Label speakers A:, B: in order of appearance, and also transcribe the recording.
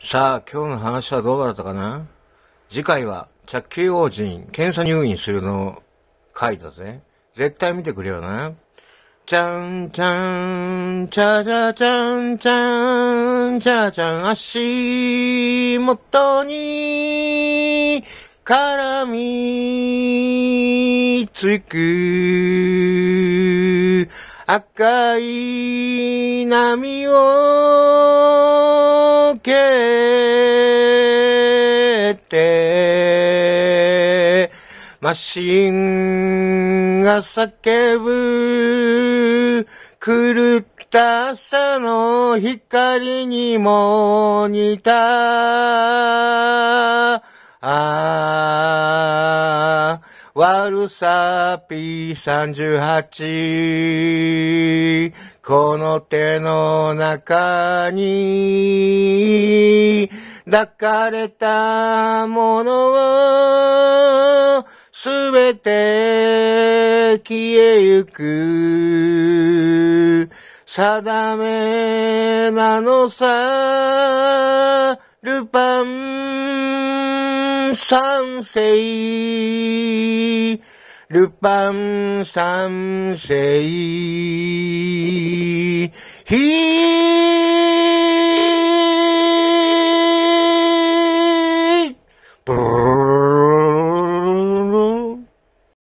A: さあ、今日の話はどうだったかな次回は、着急王子に検査入院するの回だぜ。絶対見てくれよな。ちゃんちゃん、ちゃちゃちゃん、ちゃん、ちゃちゃん、
B: 足元に絡みつく赤い波をけて、マシンが叫ぶ、狂った朝の光にも似た、ああ、悪さ三3 8この手の中に抱かれたものをすべて消えゆく定めなのさルパン三世ルパン三世 He